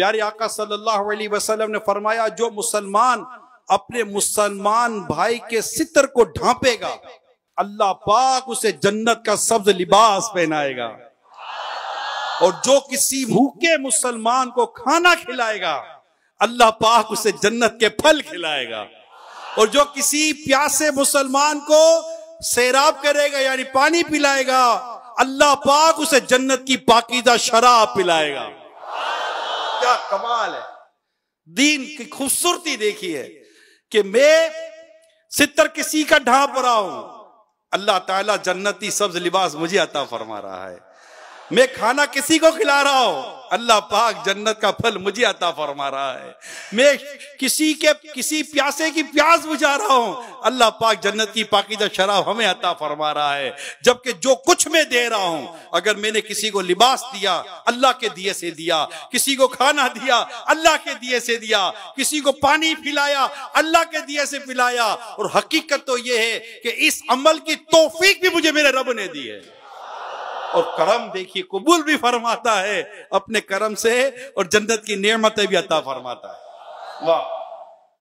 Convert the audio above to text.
प्यारे आका सल्लल्लाहु अलैहि वसल्लम ने फरमाया जो मुसलमान अपने मुसलमान भाई के सितर को ढांपेगा अल्लाह पाक उसे जन्नत का सब्ज लिबास पहनाएगा और जो किसी भूखे मुसलमान को खाना खिलाएगा अल्लाह पाक उसे जन्नत के फल खिलाएगा और जो किसी प्यासे मुसलमान को सैराब करेगा यानी पानी पिलाएगा अल्लाह पाक उसे जन्नत की पाकिदा शराब पिलाएगा क्या कमाल है दीन की खूबसूरती देखी है कि मैं सितर किसी का ढांप रहा हूं अल्लाह ताला जन्नती सब्ज लिबास मुझे अता फरमा रहा है मैं खाना किसी को खिला रहा हूं अल्लाह पाक जन्नत का फल मुझे अता फरमा रहा है मैं किसी के किसी प्यासे की प्यास बुझा रहा हूं अल्लाह पाक जन्नत की पाकिदा शराब हमें अता फरमा रहा है जबकि जो कुछ मैं दे रहा हूं अगर मैंने किसी को लिबास दिया अल्लाह के दिए से दिया किसी को खाना दिया अल्लाह के दिए से दिया किसी को पानी पिलाया अल्लाह के दिए से पिलाया और हकीकत तो यह है कि इस अमल की तोफीक भी मुझे मेरे रब ने दी है और करम देखिए कबूल भी फरमाता है अपने करम से और जन्नत की नियमतें भी अता फरमाता है वाह